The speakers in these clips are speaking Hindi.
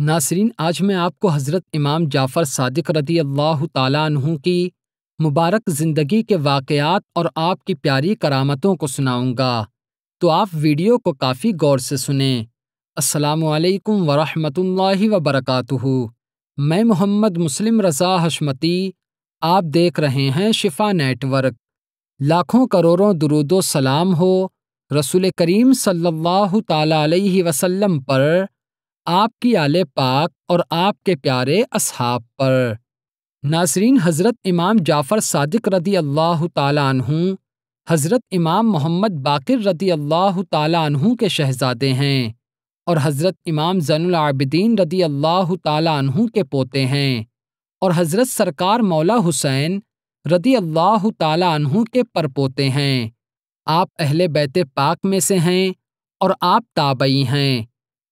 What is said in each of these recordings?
नासरीन आज मैं आपको हज़रत इमाम जाफ़र सादिक रदी अल्लाह तु की मुबारक ज़िंदगी के वाक़ात और आपकी प्यारी करामतों को सुनाऊंगा तो आप वीडियो को काफ़ी गौर से सुने असलकम वरहल वबरक मैं मोहम्मद मुस्लिम रज़ा हशमती आप देख रहे हैं शिफा नेटवर्क लाखों करोड़ों दरुदो सलाम हो रसूल करीम सल्लल्लाहु अलैहि वसल्लम पर आपकी आले पाक और आपके प्यारे असहाब पर नासरीन हज़रत इमाम जाफ़र सादिक रदी अल्लाह तु हज़रत इमाम मोहम्मद बाकर रदी अल्लाह तु के शहज़ादे हैं और हज़रत इमाम जनआबद्दीन रदी अल्लाह तु के पोते हैं और हज़रत सरकार मौला हुसैन रदी अल्लाह तु के परपोते हैं आप अहले बैत पाक में से हैं और आप ताबई हैं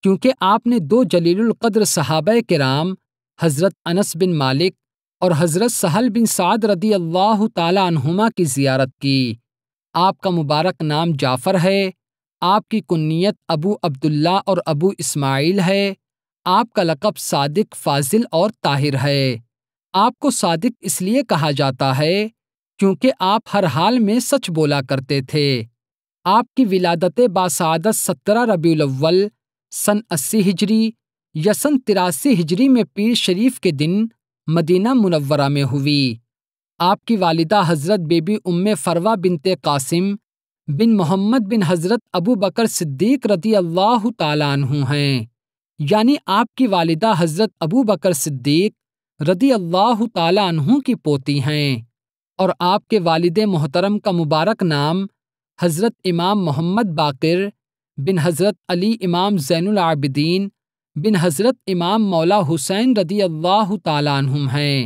क्योंकि आपने दो जलीलकद्र सहाब के राम हज़रत अनस बिन मालिक और हज़रत सहल बिन साद रदी अल्लाह तुमा की ज़ियारत की आपका मुबारक नाम जाफ़र है आपकी कुन्नीत अबू अब्दुल्ला और अबू इस्माइल है आपका लकब सादिक फाजिल और ताहिर है आपको सादिक इसलिए कहा जाता है क्योंकि आप हर हाल में सच बोला करते थे आपकी विलादत बासादत सत्रह रबील अव्वल सन अस्सी हिजरी या सन तिरासी हिजरी में पीर शरीफ के दिन मदीना मुनव्वरा में हुई आपकी वालिदा हज़रत बेबी उम्म फ़रवा बिनते कासिम बिन मोहम्मद बिन हज़रत अबू बकर सिद्दीक रदी अल्लाह तु हैं यानी आपकी वालिदा हज़रत अबू बकर सिद्दीक रदी अल्लाह तु की पोती हैं और आपके वालिद मोहतरम का मुबारक नाम हज़रत इमाम मोहम्मद बाकर बिन हज़रत अली इमाम आबिदीन बिन हज़रत इमाम मौला हुसैन रदी अल्लाह तालम हैं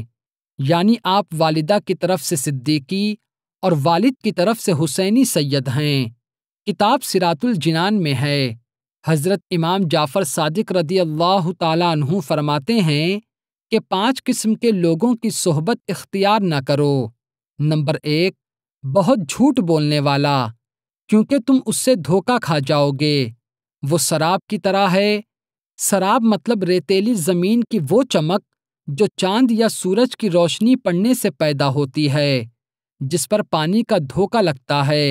यानी आप वालिदा की तरफ से सिद्दीकी और वालिद की तरफ से हुसैनी सैयद हैं किताब सिरातुल जिनान में है हज़रत इमाम जाफ़र सादिक रदी अल्लाह तु फरमाते हैं कि पांच किस्म के लोगों की सोहबत इख्तियार न करो नंबर एक बहुत झूठ बोलने वाला क्योंकि तुम उससे धोखा खा जाओगे वो शराब की तरह है शराब मतलब रेतीली जमीन की वो चमक जो चांद या सूरज की रोशनी पड़ने से पैदा होती है जिस पर पानी का धोखा लगता है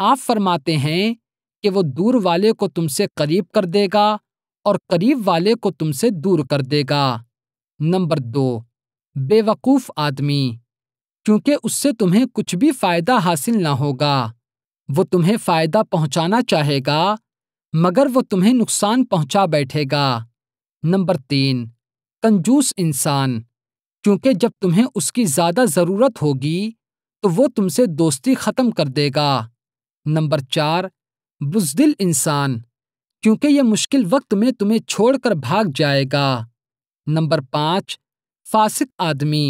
आप फरमाते हैं कि वो दूर वाले को तुमसे करीब कर देगा और करीब वाले को तुमसे दूर कर देगा नंबर दो बेवकूफ़ आदमी क्योंकि उससे तुम्हें कुछ भी फ़ायदा हासिल ना होगा वो तुम्हें फायदा पहुंचाना चाहेगा मगर वो तुम्हें नुकसान पहुंचा बैठेगा नंबर तीन कंजूस इंसान क्योंकि जब तुम्हें उसकी ज़्यादा ज़रूरत होगी तो वो तुमसे दोस्ती ख़त्म कर देगा नंबर चार बुजदिल इंसान क्योंकि यह मुश्किल वक्त में तुम्हें छोड़कर भाग जाएगा नंबर पांच फासिक आदमी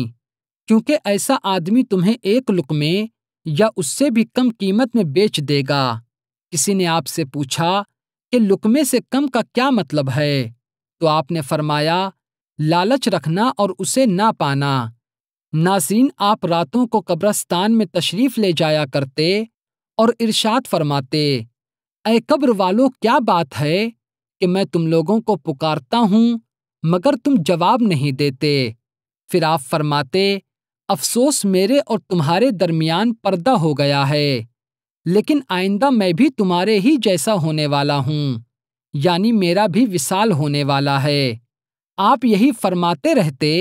क्योंकि ऐसा आदमी तुम्हें एक लुक में या उससे भी कम कीमत में बेच देगा किसी ने आपसे पूछा कि लुकमे से कम का क्या मतलब है तो आपने फरमाया लालच रखना और उसे ना पाना नाजरीन आप रातों को कब्रस्तान में तशरीफ ले जाया करते और इरशाद फरमाते ऐ कब्र वालों क्या बात है कि मैं तुम लोगों को पुकारता हूँ मगर तुम जवाब नहीं देते फिर आप फरमाते अफसोस मेरे और तुम्हारे दरमियान पर्दा हो गया है लेकिन आइंदा मैं भी तुम्हारे ही जैसा होने वाला हूँ यानी मेरा भी विशाल होने वाला है आप यही फरमाते रहते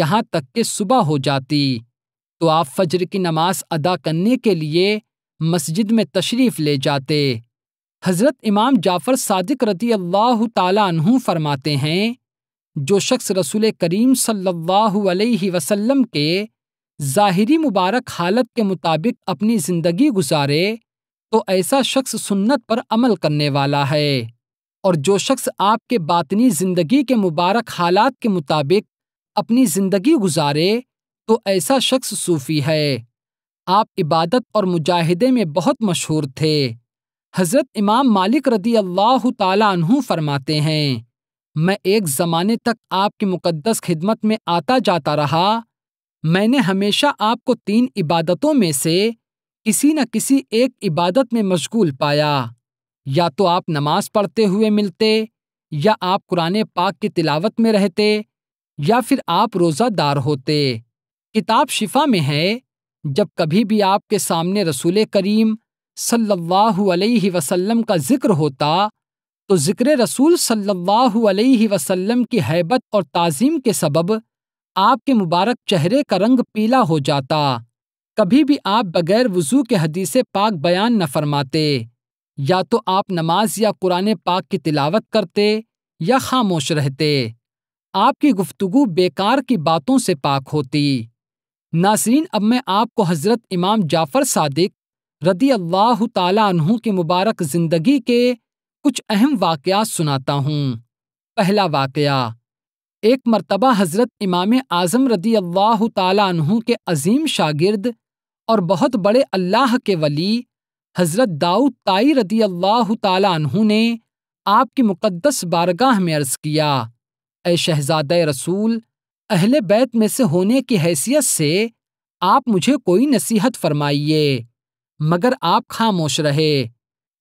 यहाँ तक के सुबह हो जाती तो आप फजर की नमाज अदा करने के लिए मस्जिद में तशरीफ़ ले जाते हज़रत इमाम जाफ़र सादिक रती अल्लाह तु फरमाते हैं जो शख्स रसूल करीम सल्लल्लाहु अलैहि वसल्लम के ज़ाहरी मुबारक हालत के मुताबिक अपनी ज़िंदगी गुजारे तो ऐसा शख्स सुन्नत पर अमल करने वाला है और जो शख्स आपके बातनी ज़िंदगी के मुबारक हालात के मुताबिक अपनी ज़िंदगी गुजारे तो ऐसा शख्स सूफ़ी है आप इबादत और मुजाहिदे में बहुत मशहूर थे हज़रत इमाम मालिक रदी अल्लाह तु फरमाते हैं मैं एक ज़माने तक आपकी मुकद्दस खिदमत में आता जाता रहा मैंने हमेशा आपको तीन इबादतों में से किसी न किसी एक इबादत में मशगूल पाया या तो आप नमाज पढ़ते हुए मिलते या आप कुरान पाक की तिलावत में रहते या फिर आप रोज़ादार होते किताब शिफा में है जब कभी भी आपके सामने रसूल करीम सल्लल्लाहु अलैहि वसल्लम का जिक्र होता तो ज़िक्र रसूल सल्लल्लाहु अलैहि वसल्लम की हैबत और ताज़ीम के सबब आपके मुबारक चेहरे का रंग पीला हो जाता कभी भी आप बगैर वज़ू के हदीसे पाक बयान न फरमाते या तो आप नमाज या कुरान पाक की तिलावत करते या खामोश रहते आपकी गुफ्तगु बेकार की बातों से पाक होती नासरीन अब मैं आपको हज़रत इमाम जाफ़र सादिक रदी अल्लाह तला की मुबारक ज़िंदगी के कुछ अहम वाकयात सुनाता हूँ पहला वाकया एक मरतबा हज़रत इमाम आज़म रदी अल्लाह तहु के अजीम शागिर्द और बहुत बड़े अल्लाह के वली हज़रत दाऊद ताई रदी अल्लाह तहु ने आपकी मुक़द्दस बारगाह में अर्ज़ किया ए शहजाद रसूल अहले बैत में से होने की हैसियत से आप मुझे कोई नसीहत फरमाइए मगर आप खामोश रहे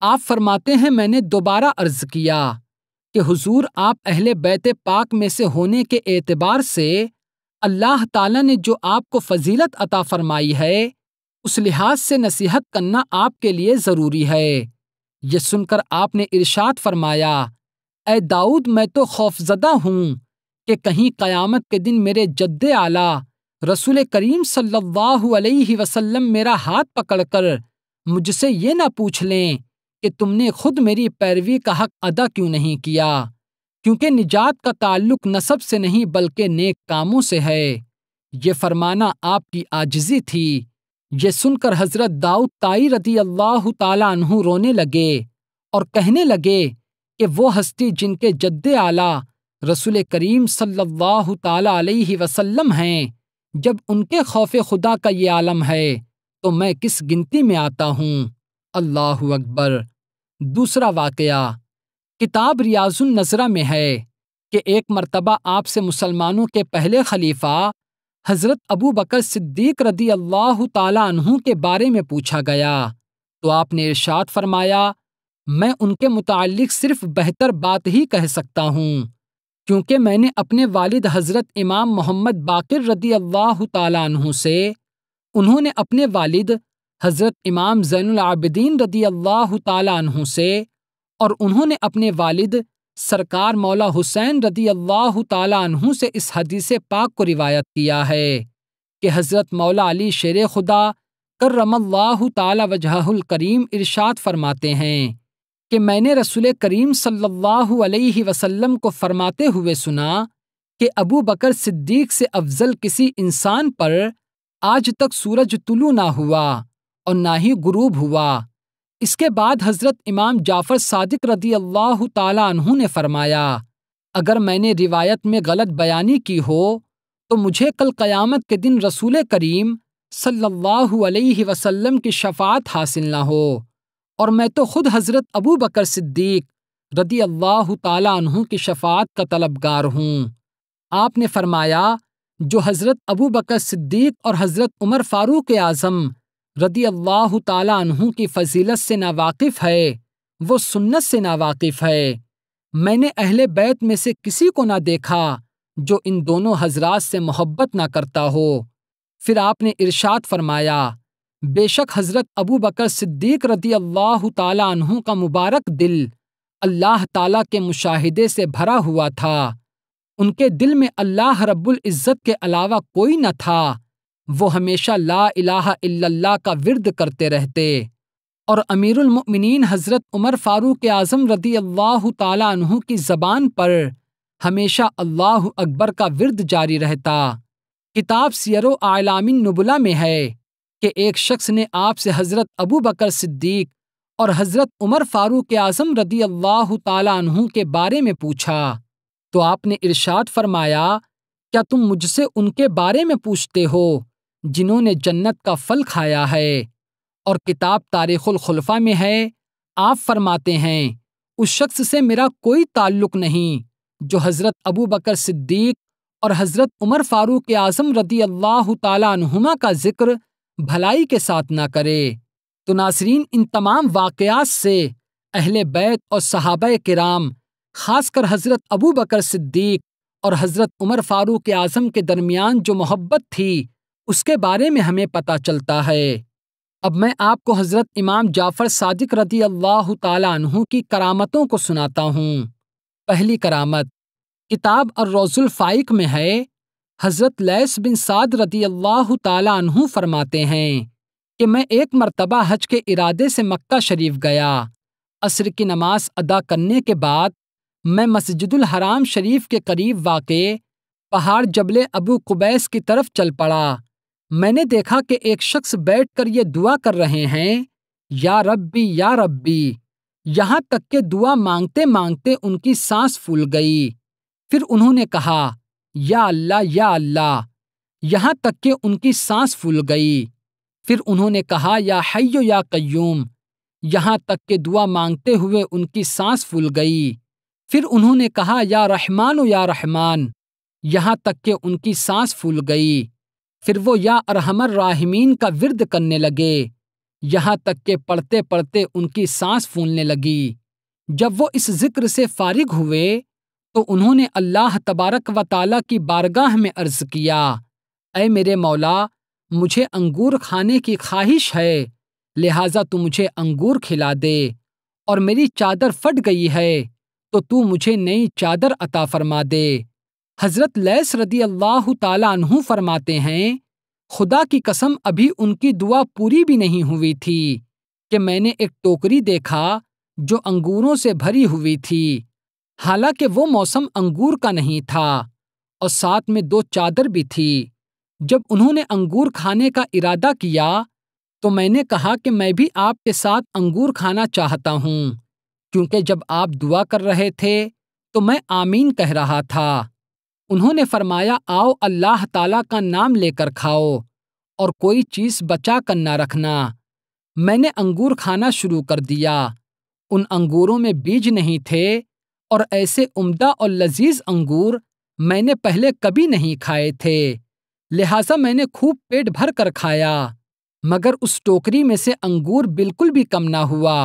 आप फरमाते हैं मैंने दोबारा अर्ज किया कि हुजूर आप अहले बैत पाक में से होने के एतबार से अल्लाह ताला ने जो आपको फजीलत अता फरमाई है उस लिहाज से नसीहत करना आपके लिए ज़रूरी है ये सुनकर आपने इरशाद फरमाया ए दाऊद मैं तो खौफजदा हूँ कि कहीं क़यामत के दिन मेरे जद्दे आला रसूल करीम सल्लल्लाहु अलैहि वसल्लम मेरा हाथ पकड़कर मुझसे ये ना पूछ लें कि तुमने खुद मेरी पैरवी का हक अदा क्यों नहीं किया क्योंकि निजात का ताल्लुक नसब से नहीं बल्कि नेक कामों से है ये फरमाना आपकी आजजी थी ये सुनकर हजरत दाऊद ताई रदी अल्लाह तला रोने लगे और कहने लगे कि वो हस्ती जिनके जद्द आला रसूल करीम सल्लल्लाहु ताला अलैहि वसल्लम हैं जब उनके खौफ खुदा का ये आलम है तो मैं किस गिनती में आता हूँ अल्लाह अकबर दूसरा वाक़ किताब रियाजुल नजरा में है कि एक मरतबा आपसे मुसलमानों के पहले खलीफा हज़रत अबू बकर सिद्दीक रदी अल्लाह तु के बारे में पूछा गया तो आपने इर्शाद फरमाया मैं उनके मुतालिक सिर्फ बेहतर बात ही कह सकता हूँ क्योंकि मैंने अपने वालिद हज़रत इमाम मोहम्मद बाकिर रदी अल्लाह तु से उन्होंने अपने वालिद हज़रत इमाम ज़ैनआबदीन रदी अल्लाह तु से और उन्होंने अपने वालिद सरकार मौला हुसैन रदी अल्लाह तु से इस हदीस पाक को रिवायत किया है कि हज़रत मौला अली शेर खुदा करमल्लाह तला वजहुल करीम इरशाद फरमाते हैं कि मैंने रसुल करीम सल्लल्लाहु अलैहि वसल्लम को फरमाते हुए सुना कि अबू बकर सिद्दीक से अफजल किसी इंसान पर आज तक सूरज तुलू ना हुआ और ना ही गुरूब हुआ इसके बाद हज़रत इमाम जाफ़र सादिक रदी अल्लाह तु ने फरमाया अगर मैंने रिवायत में गलत बयानी की हो तो मुझे कल क़यामत के दिन रसूल करीम सल्लल्लाहु अलैहि वसल्लम की शफात हासिल ना हो और मैं तो ख़ुद हज़रत अबू बकर सिद्दीक रदी अल्लाह तु की शफात का तलबगार हूँ आपने फरमाया जो हज़रत अबू बकर सिद्दीक और हज़रत उमर फ़ारूक आज़म रदी अल्लाह तु की फजीलत से नावाकिफ़ है वो सुन्नत से नावाकिफ़ है मैंने अहले बैत में से किसी को ना देखा जो इन दोनों हजरात से मोहब्बत ना करता हो फिर आपने इरशाद फरमाया बेशक हज़रत अबू बकर सिद्दीक रदी अल्लाह तु का मुबारक दिल अल्लाह ताला के मुशाहिदे से भरा हुआ था उनके दिल में अल्लाह रब्बुल इज़्ज़त के अलावा कोई न था वो हमेशा ला इलाह इल्लल्लाह का विरद करते रहते और मुमिनीन हज़रत उमर फ़ारूक आज़म रदी अल्लाह तु की ज़बान पर हमेशा अल्लाह अकबर का विरद जारी रहता किताब सियर आलामिन नुबला में है कि एक शख्स ने आपसे हज़रत अबू बकर सिद्दीक और हज़रत उमर फ़ारूक आज़म रदी अल्लाह तु के बारे में पूछा तो आपने इरशाद फरमाया क्या तुम मुझसे उनके बारे में पूछते हो जिन्होंने जन्नत का फल खाया है और किताब तारीखुल खुलफा में है आप फरमाते हैं उस शख्स से मेरा कोई ताल्लुक नहीं जो हज़रत अबू बकर सिद्दीक और हज़रत उमर फ़ारूक आज़म रदी अल्लाह तुमा का जिक्र भलाई के साथ ना करे तो नासरीन इन तमाम वाकयात से अहल बैत और सहाब कराम खासकर हज़रत अबू बकर सिद्दीक और हज़रत उमर फ़ारूक आज़म के दरमियान जो मोहब्बत थी उसके बारे में हमें पता चलता है अब मैं आपको हज़रत इमाम जाफ़र सादिक रदी अल्लाह तु की करामतों को सुनाता हूँ पहली करामत किताब और रोज़ुल्फ़ाइक में है हज़रत लैस बिन साद रदी अल्लाह तु फरमाते हैं कि मैं एक मरतबा हज के इरादे से मक्का शरीफ गया असर की नमाज अदा करने के बाद मैं मस्जिदुल हराम शरीफ के करीब वाक़ पहाड़ जबले अबू कुबैस की तरफ चल पड़ा मैंने देखा कि एक शख्स बैठकर ये दुआ कर रहे हैं या रब्बी या रब्बी यहाँ तक के दुआ मांगते मांगते उनकी सांस फूल गई फिर उन्होंने कहा या अल्लाह या अल्लाह यहाँ तक के उनकी सांस फूल गई फिर उन्होंने कहा या हयो या कयूम यहाँ तक के दुआ मांगते हुए उनकी सांस फूल गई फिर उन्होंने कहा या रहमान या रहमान यहाँ तक के उनकी सांस फूल गई फिर वो या अरहमर राहमीन का विरद करने लगे यहाँ तक के पढ़ते पढ़ते उनकी सांस फूलने लगी जब वो इस जिक्र से फारिग हुए तो उन्होंने अल्लाह तबारक व ताला की बारगाह में अर्ज किया अय मेरे मौला मुझे अंगूर खाने की ख्वाहिश है लिहाजा तू मुझे अंगूर खिला दे और मेरी चादर फट गई है तो तू मुझे नई चादर अता फरमा दे हज़रत लैस रदी अल्लाह तु फरमाते हैं खुदा की कसम अभी उनकी दुआ पूरी भी नहीं हुई थी कि मैंने एक टोकरी देखा जो अंगूरों से भरी हुई थी हालांकि वो मौसम अंगूर का नहीं था और साथ में दो चादर भी थी जब उन्होंने अंगूर खाने का इरादा किया तो मैंने कहा कि मैं भी आपके साथ अंगूर खाना चाहता हूँ क्योंकि जब आप दुआ कर रहे थे तो मैं आमीन कह रहा था उन्होंने फरमाया आओ अल्लाह ताला का नाम लेकर खाओ और कोई चीज बचा कर ना रखना मैंने अंगूर खाना शुरू कर दिया उन अंगूरों में बीज नहीं थे और ऐसे उम्दा और लजीज अंगूर मैंने पहले कभी नहीं खाए थे लिहाजा मैंने खूब पेट भर कर खाया मगर उस टोकरी में से अंगूर बिल्कुल भी कम ना हुआ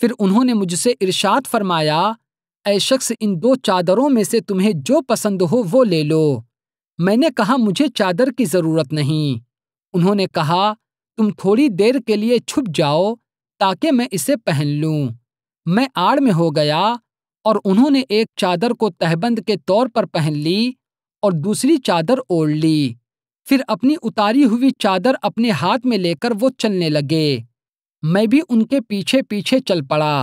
फिर उन्होंने मुझसे इरशाद फरमाया शख्स इन दो चादरों में से तुम्हें जो पसंद हो वो ले लो मैंने कहा मुझे चादर की ज़रूरत नहीं उन्होंने कहा तुम थोड़ी देर के लिए छुप जाओ ताकि मैं इसे पहन लूं मैं आड़ में हो गया और उन्होंने एक चादर को तहबंद के तौर पर पहन ली और दूसरी चादर ओढ़ ली फिर अपनी उतारी हुई चादर अपने हाथ में लेकर वो चलने लगे मैं भी उनके पीछे पीछे चल पड़ा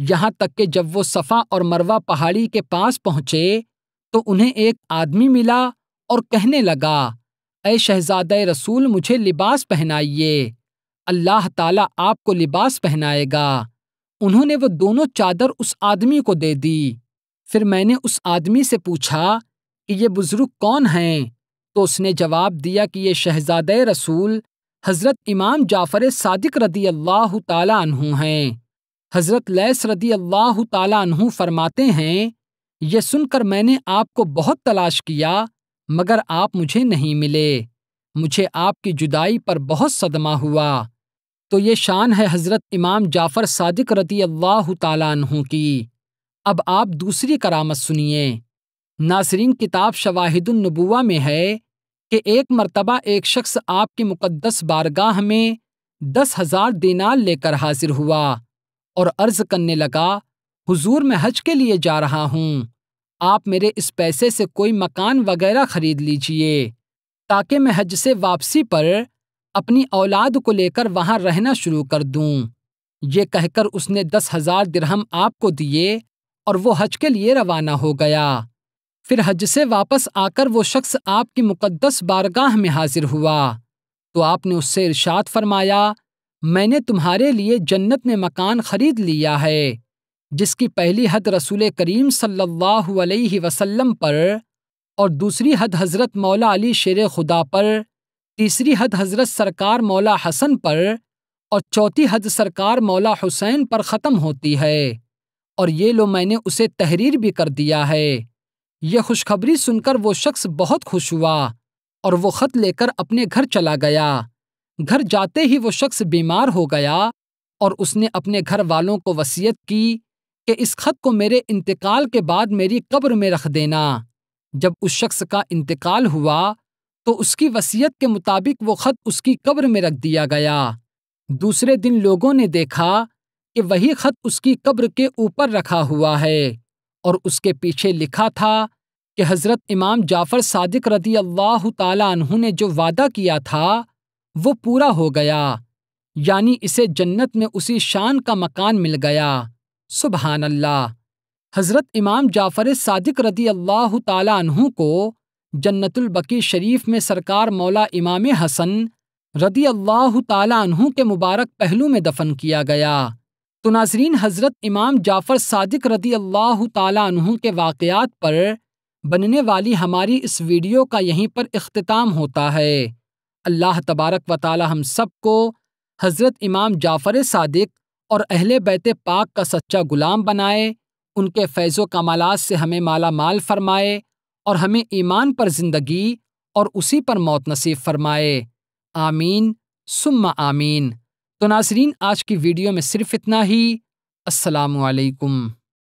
यहां तक कि जब वो सफ़ा और मरवा पहाड़ी के पास पहुंचे तो उन्हें एक आदमी मिला और कहने लगा ए शहजाद रसूल मुझे लिबास पहनाइए अल्लाह ताला आपको लिबास पहनाएगा उन्होंने वो दोनों चादर उस आदमी को दे दी फिर मैंने उस आदमी से पूछा कि ये बुज़ुर्ग कौन हैं तो उसने जवाब दिया कि ये शहजाद रसूल हज़रत इमाम जाफ़र सादिक रदी अल्लाह तला हैं हज़रत लैस रदी अल्लाह तु फरमाते हैं यह सुनकर मैंने आपको बहुत तलाश किया मगर आप मुझे नहीं मिले मुझे आपकी जुदाई पर बहुत सदमा हुआ तो ये शान है हज़रत इमाम जाफ़र सादिक रदी अल्लाह तु की अब आप दूसरी करामत सुनिए नासरीन किताब शवाहिदुलनबुआ में है कि एक मर्तबा एक शख्स आपकी मुक़द्दस बारगाह में दस हज़ार दिनार लेकर हाजिर हुआ और अर्ज करने लगा हुजूर मैं हज के लिए जा रहा हूँ आप मेरे इस पैसे से कोई मकान वगैरह खरीद लीजिए ताकि मैं हज से वापसी पर अपनी औलाद को लेकर वहाँ रहना शुरू कर दूँ ये कहकर उसने दस हजार दिरहम आपको दिए और वो हज के लिए रवाना हो गया फिर हज से वापस आकर वो शख्स आपकी मुकद्दस बारगाह में हाजिर हुआ तो आपने उससे इरशाद फरमाया मैंने तुम्हारे लिए जन्नत में मकान खरीद लिया है जिसकी पहली हद रसूल करीम सल्लल्लाहु अलैहि वसल्लम पर और दूसरी हद हज़रत मौला अली शेर खुदा पर तीसरी हद हज़रत सरकार मौला हसन पर और चौथी हद सरकार मौला हुसैन पर ख़त्म होती है और ये लो मैंने उसे तहरीर भी कर दिया है यह खुशखबरी सुनकर वो शख्स बहुत खुश हुआ और वो ख़त लेकर अपने घर चला गया घर जाते ही वो शख्स बीमार हो गया और उसने अपने घर वालों को वसीयत की कि इस खत को मेरे इंतकाल के बाद मेरी कब्र में रख देना जब उस शख्स का इंतकाल हुआ तो उसकी वसीयत के मुताबिक वो खत उसकी कब्र में रख दिया गया दूसरे दिन लोगों ने देखा कि वही खत उसकी कब्र के ऊपर रखा हुआ है और उसके पीछे लिखा था कि हज़रत इमाम जाफ़र सादिक रदी अल्लाह तला ने जो वादा किया था वो पूरा हो गया यानी इसे जन्नत में उसी शान का मकान मिल गया सुबहान अल्लाह हज़रत इमाम जाफ़र सादिक रदी अल्लाह तु को जन्नतुल्बकी शरीफ में सरकार मौला इमाम हसन रदी अल्लाह तु के मुबारक पहलू में दफन किया गया तो नाजरीन हज़रत इमाम जाफ़र सादिक रदी अल्लाह तु के वाक़ात पर बनने वाली हमारी इस वीडियो का यहीं पर अख्ताम होता है अल्लाह तबारक व ताली हम सबको हज़रत इमाम जाफ़र सदक और अहल बैत पाक का सच्चा ग़ुलाम बनाए उनके फैज़ो कमालात से हमें माला माल फरमाए और हमें ईमान पर ज़िंदगी और उसी पर मौत नसीब फरमाए आमीन सुम आमीन तो नासरीन आज की वीडियो में सिर्फ इतना ही असलकम